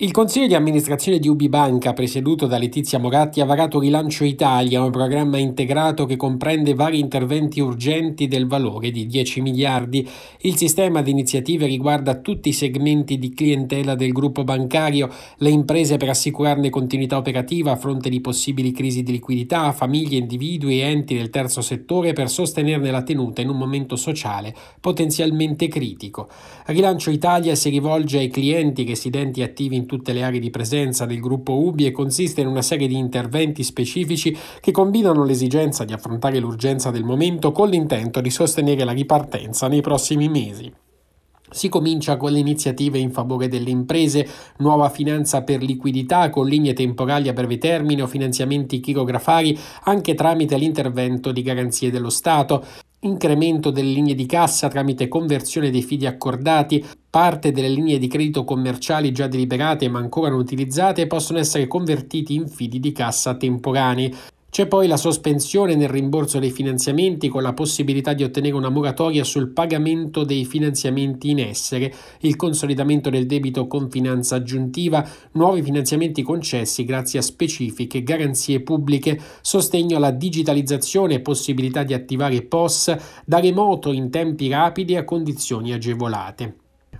Il consiglio di amministrazione di Ubibanca, presieduto da Letizia Moratti, ha varato Rilancio Italia, un programma integrato che comprende vari interventi urgenti del valore di 10 miliardi. Il sistema di iniziative riguarda tutti i segmenti di clientela del gruppo bancario, le imprese per assicurarne continuità operativa a fronte di possibili crisi di liquidità, famiglie, individui e enti del terzo settore per sostenerne la tenuta in un momento sociale potenzialmente critico. Rilancio Italia si rivolge ai clienti, residenti attivi in tutte le aree di presenza del gruppo UBI e consiste in una serie di interventi specifici che combinano l'esigenza di affrontare l'urgenza del momento con l'intento di sostenere la ripartenza nei prossimi mesi. Si comincia con le iniziative in favore delle imprese, nuova finanza per liquidità con linee temporali a breve termine o finanziamenti chirografari anche tramite l'intervento di garanzie dello Stato incremento delle linee di cassa tramite conversione dei fidi accordati, parte delle linee di credito commerciali già deliberate ma ancora non utilizzate possono essere convertiti in fidi di cassa temporanei. C'è poi la sospensione nel rimborso dei finanziamenti con la possibilità di ottenere una moratoria sul pagamento dei finanziamenti in essere, il consolidamento del debito con finanza aggiuntiva, nuovi finanziamenti concessi grazie a specifiche garanzie pubbliche, sostegno alla digitalizzazione, e possibilità di attivare POS da remoto in tempi rapidi a condizioni agevolate.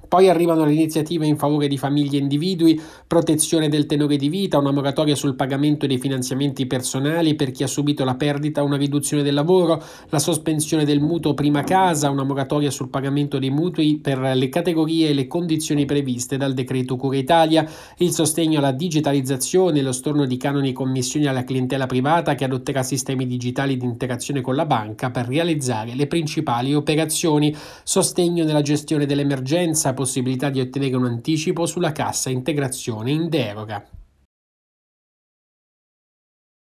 Poi arrivano le iniziative in favore di famiglie e individui, protezione del tenore di vita, una moratoria sul pagamento dei finanziamenti personali per chi ha subito la perdita, o una riduzione del lavoro, la sospensione del mutuo prima casa, una moratoria sul pagamento dei mutui per le categorie e le condizioni previste dal decreto Cura Italia, il sostegno alla digitalizzazione, lo storno di canoni e commissioni alla clientela privata che adotterà sistemi digitali di interazione con la banca per realizzare le principali operazioni, sostegno nella gestione dell'emergenza possibilità di ottenere un anticipo sulla cassa integrazione in deroga.